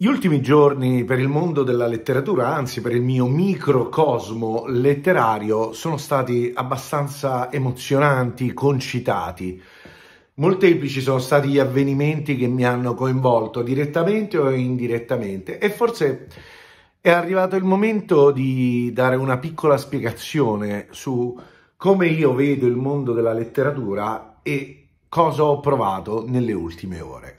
Gli ultimi giorni per il mondo della letteratura, anzi per il mio microcosmo letterario, sono stati abbastanza emozionanti, concitati. Molteplici sono stati gli avvenimenti che mi hanno coinvolto direttamente o indirettamente e forse è arrivato il momento di dare una piccola spiegazione su come io vedo il mondo della letteratura e cosa ho provato nelle ultime ore.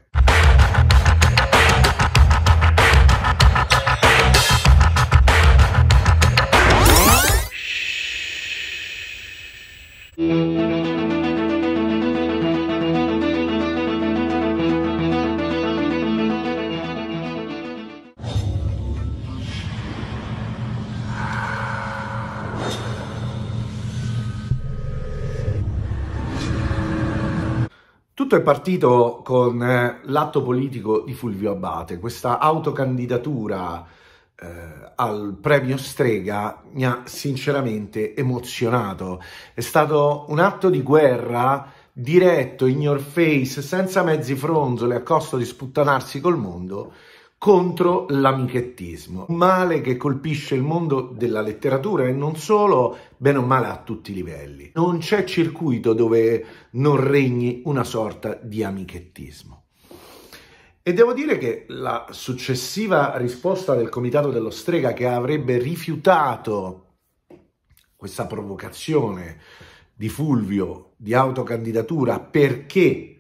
Tutto è partito con eh, l'atto politico di Fulvio Abate. questa autocandidatura eh, al premio Strega mi ha sinceramente emozionato. È stato un atto di guerra diretto, in your face, senza mezzi fronzoli, a costo di sputtanarsi col mondo contro l'amichettismo, un male che colpisce il mondo della letteratura e non solo, bene o male a tutti i livelli. Non c'è circuito dove non regni una sorta di amichettismo. E devo dire che la successiva risposta del Comitato dello Strega che avrebbe rifiutato questa provocazione di Fulvio di autocandidatura perché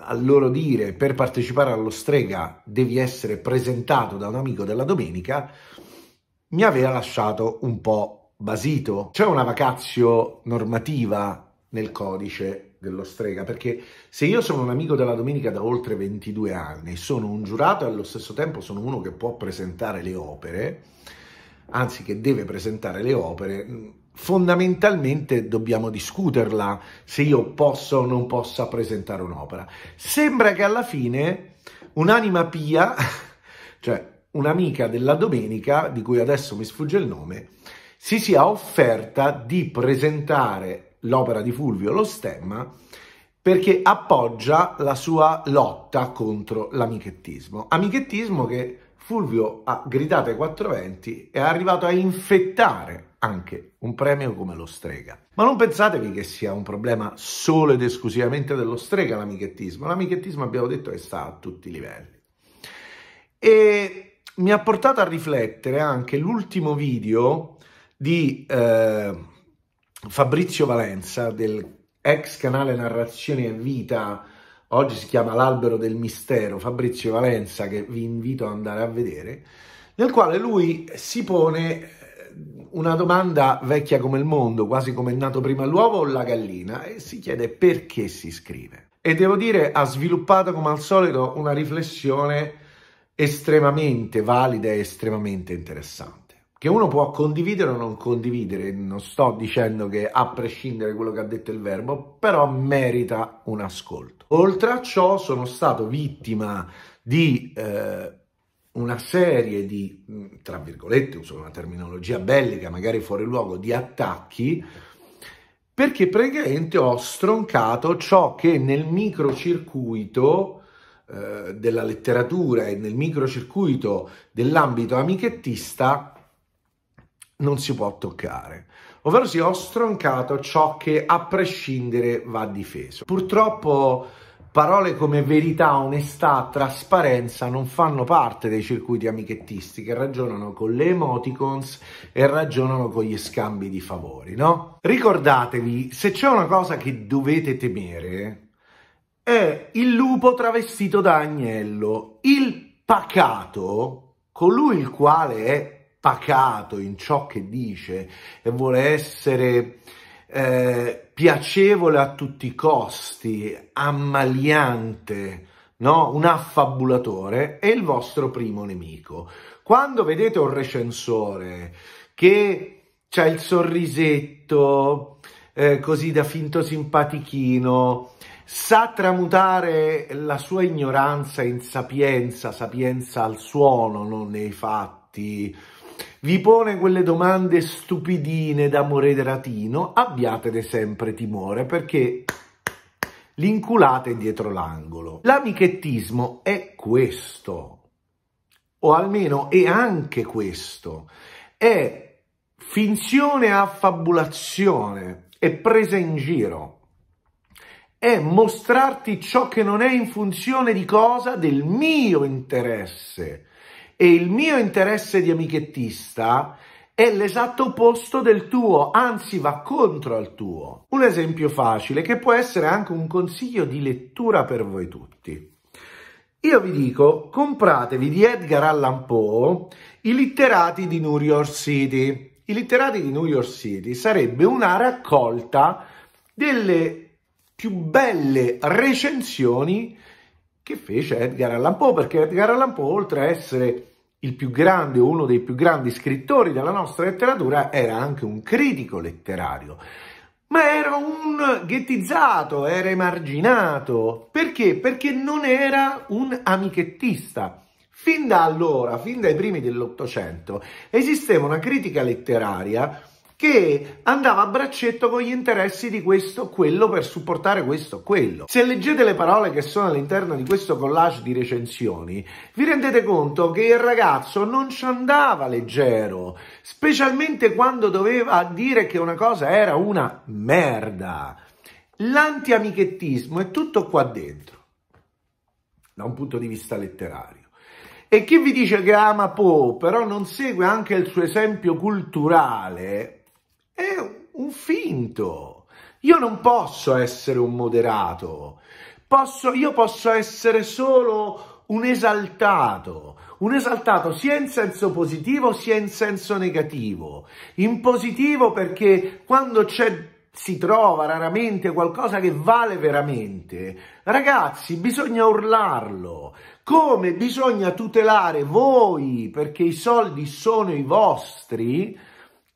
a loro dire per partecipare allo strega devi essere presentato da un amico della domenica mi aveva lasciato un po' basito. C'è una vacazio normativa nel codice dello strega perché se io sono un amico della domenica da oltre 22 anni, sono un giurato e allo stesso tempo sono uno che può presentare le opere, anzi che deve presentare le opere, fondamentalmente dobbiamo discuterla se io posso o non possa presentare un'opera. Sembra che alla fine un'anima pia, cioè un'amica della domenica, di cui adesso mi sfugge il nome, si sia offerta di presentare l'opera di Fulvio Lo Stemma perché appoggia la sua lotta contro l'amichettismo. Amichettismo che Fulvio ha gridato ai 420 è arrivato a infettare anche un premio come lo strega. Ma non pensatevi che sia un problema solo ed esclusivamente dello strega l'amichettismo. L'amichettismo abbiamo detto che sta a tutti i livelli. E mi ha portato a riflettere anche l'ultimo video di eh, Fabrizio Valenza del ex canale Narrazioni e Vita, oggi si chiama L'albero del mistero, Fabrizio Valenza che vi invito ad andare a vedere, nel quale lui si pone una domanda vecchia come il mondo, quasi come è nato prima l'uovo o la gallina, e si chiede perché si scrive. E devo dire, ha sviluppato come al solito una riflessione estremamente valida e estremamente interessante che uno può condividere o non condividere, non sto dicendo che a prescindere da quello che ha detto il verbo, però merita un ascolto. Oltre a ciò sono stato vittima di eh, una serie di, mm, tra virgolette, uso una terminologia bellica, magari fuori luogo, di attacchi, perché praticamente ho stroncato ciò che nel microcircuito eh, della letteratura e nel microcircuito dell'ambito amichettista non si può toccare. Ovvero sì, ho stroncato ciò che a prescindere va difeso. Purtroppo Parole come verità, onestà, trasparenza non fanno parte dei circuiti amichettisti che ragionano con le emoticons e ragionano con gli scambi di favori, no? Ricordatevi, se c'è una cosa che dovete temere è il lupo travestito da agnello, il pacato, colui il quale è pacato in ciò che dice e vuole essere eh, piacevole a tutti i costi, ammaliante, no? un affabulatore, è il vostro primo nemico. Quando vedete un recensore che c'ha il sorrisetto eh, così da finto simpatichino, sa tramutare la sua ignoranza in sapienza, sapienza al suono, non nei fatti, vi pone quelle domande stupidine da moreratino, abbiatene sempre timore perché l'inculate dietro l'angolo. L'amichettismo è questo, o almeno è anche questo, è finzione affabulazione, è presa in giro è mostrarti ciò che non è in funzione di cosa? Del mio interesse. E il mio interesse di amichettista è l'esatto opposto del tuo, anzi va contro al tuo. Un esempio facile che può essere anche un consiglio di lettura per voi tutti. Io vi dico, compratevi di Edgar Allan Poe i litterati di New York City. I litterati di New York City sarebbe una raccolta delle più belle recensioni che fece Edgar Allan Poe, perché Edgar Allan Poe, oltre a essere il più grande o uno dei più grandi scrittori della nostra letteratura, era anche un critico letterario. Ma era un ghettizzato, era emarginato. Perché? Perché non era un amichettista. Fin da allora, fin dai primi dell'Ottocento, esisteva una critica letteraria che andava a braccetto con gli interessi di questo, quello per supportare questo, quello. Se leggete le parole che sono all'interno di questo collage di recensioni, vi rendete conto che il ragazzo non ci andava leggero, specialmente quando doveva dire che una cosa era una merda. L'antiamichettismo è tutto qua dentro, da un punto di vista letterario. E chi vi dice che ama Po, però non segue anche il suo esempio culturale, è un finto. Io non posso essere un moderato, posso, io posso essere solo un esaltato, un esaltato sia in senso positivo sia in senso negativo. In positivo perché quando c'è si trova raramente qualcosa che vale veramente. Ragazzi, bisogna urlarlo. Come bisogna tutelare voi perché i soldi sono i vostri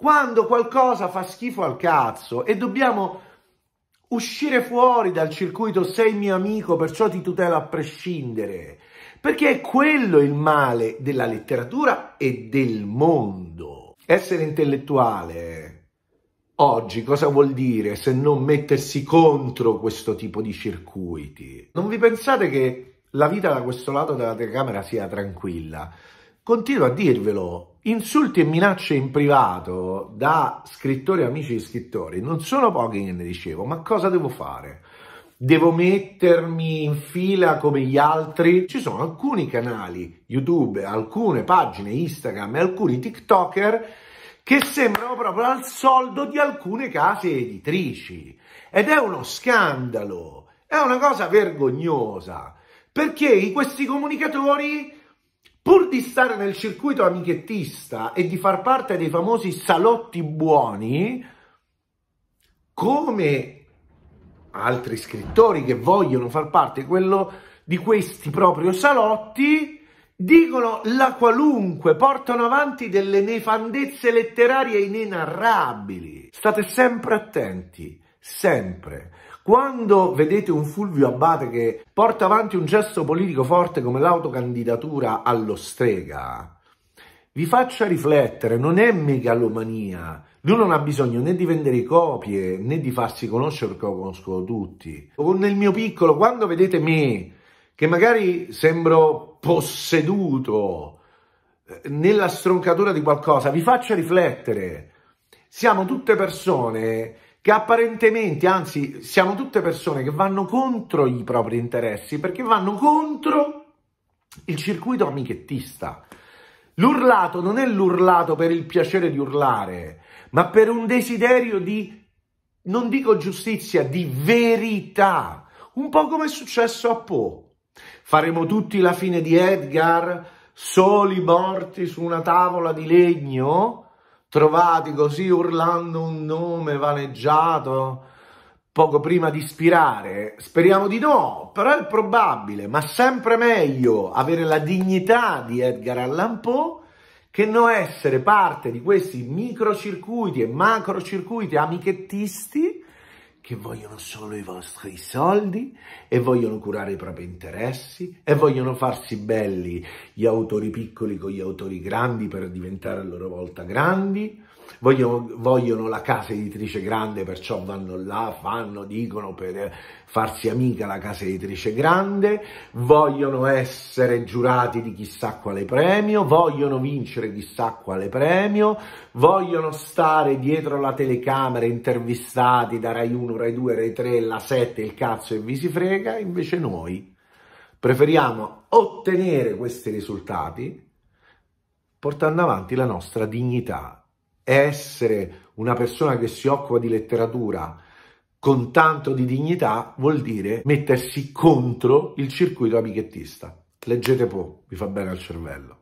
quando qualcosa fa schifo al cazzo e dobbiamo uscire fuori dal circuito sei mio amico, perciò ti tutelo a prescindere. Perché è quello il male della letteratura e del mondo. Essere intellettuale oggi cosa vuol dire se non mettersi contro questo tipo di circuiti? Non vi pensate che la vita da questo lato della telecamera sia tranquilla? Continuo a dirvelo, Insulti e minacce in privato da scrittori, amici di scrittori, non sono pochi che ne dicevo, ma cosa devo fare? Devo mettermi in fila come gli altri? Ci sono alcuni canali YouTube, alcune pagine Instagram e alcuni TikToker che sembrano proprio al soldo di alcune case editrici. Ed è uno scandalo, è una cosa vergognosa, perché questi comunicatori Pur di stare nel circuito amichettista e di far parte dei famosi salotti buoni, come altri scrittori che vogliono far parte quello, di questi proprio salotti, dicono la qualunque, portano avanti delle nefandezze letterarie inenarrabili. State sempre attenti, sempre. Quando vedete un Fulvio Abbate che porta avanti un gesto politico forte come l'autocandidatura allo strega, vi faccia riflettere, non è megalomania. Lui non ha bisogno né di vendere copie né di farsi conoscere perché lo conoscono tutti. Nel mio piccolo, quando vedete me, che magari sembro posseduto eh, nella stroncatura di qualcosa, vi faccia riflettere. Siamo tutte persone che apparentemente, anzi, siamo tutte persone che vanno contro i propri interessi perché vanno contro il circuito amichettista. L'urlato non è l'urlato per il piacere di urlare, ma per un desiderio di, non dico giustizia, di verità. Un po' come è successo a Po. Faremo tutti la fine di Edgar, soli morti su una tavola di legno? trovati così urlando un nome vaneggiato poco prima di ispirare? Speriamo di no, però è probabile, ma sempre meglio avere la dignità di Edgar Allan Poe che non essere parte di questi microcircuiti e macrocircuiti amichettisti che vogliono solo i vostri soldi e vogliono curare i propri interessi e vogliono farsi belli gli autori piccoli con gli autori grandi per diventare a loro volta grandi vogliono, vogliono la casa editrice grande, perciò vanno là, fanno, dicono per farsi amica la casa editrice grande, vogliono essere giurati di chissà quale premio, vogliono vincere chissà quale premio, vogliono stare dietro la telecamera intervistati da Rai 1, Rai 2, Rai 3, la 7, il cazzo e vi si frega, invece noi preferiamo ottenere questi risultati portando avanti la nostra dignità essere una persona che si occupa di letteratura con tanto di dignità vuol dire mettersi contro il circuito amichettista. Leggete po', vi fa bene al cervello.